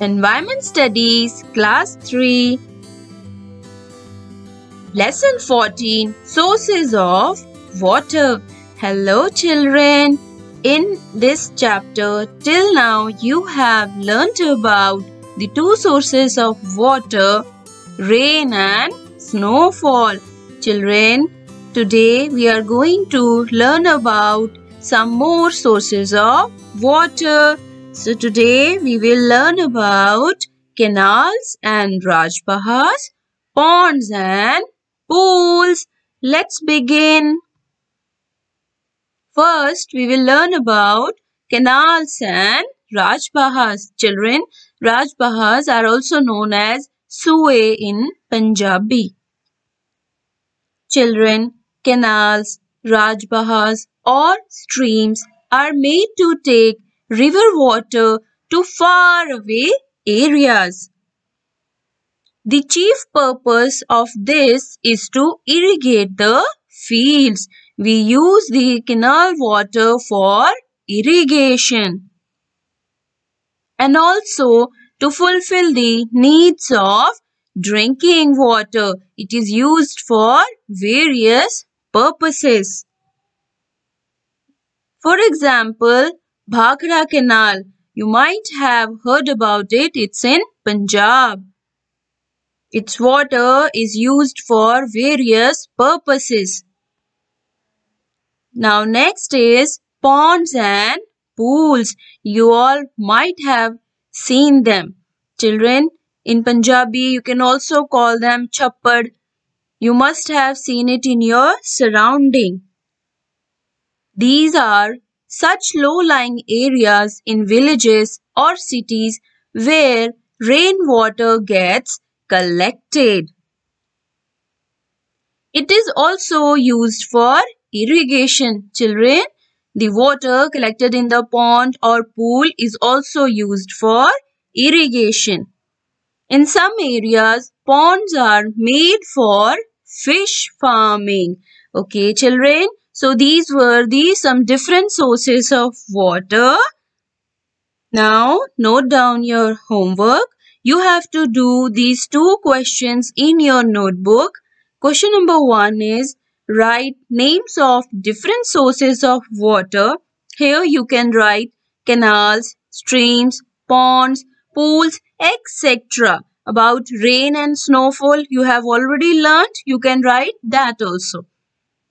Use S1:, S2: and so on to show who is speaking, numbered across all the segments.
S1: Environment Studies, Class 3, Lesson 14 Sources of Water. Hello, children. In this chapter, till now, you have learnt about the two sources of water rain and snowfall. Children, today we are going to learn about some more sources of water. So today we will learn about canals and rajbahas, ponds and pools. Let's begin. First, we will learn about canals and rajbahas. Children, rajbahas are also known as suwe in Punjabi. Children, canals, rajbahas or streams are made to take river water to far away areas. The chief purpose of this is to irrigate the fields. We use the canal water for irrigation and also to fulfill the needs of drinking water. It is used for various purposes. For example, Bhakra Canal. You might have heard about it. It's in Punjab. Its water is used for various purposes. Now next is ponds and pools. You all might have seen them. Children, in Punjabi, you can also call them chappad. You must have seen it in your surrounding. These are such low-lying areas in villages or cities where rainwater gets collected. It is also used for irrigation. Children, the water collected in the pond or pool is also used for irrigation. In some areas, ponds are made for fish farming. Okay, children, so these were the some different sources of water. Now note down your homework. You have to do these two questions in your notebook. Question number one is write names of different sources of water. Here you can write canals, streams, ponds, pools, etc. About rain and snowfall you have already learnt. You can write that also.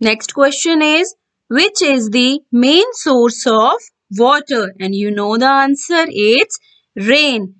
S1: Next question is, which is the main source of water? And you know the answer, it's rain.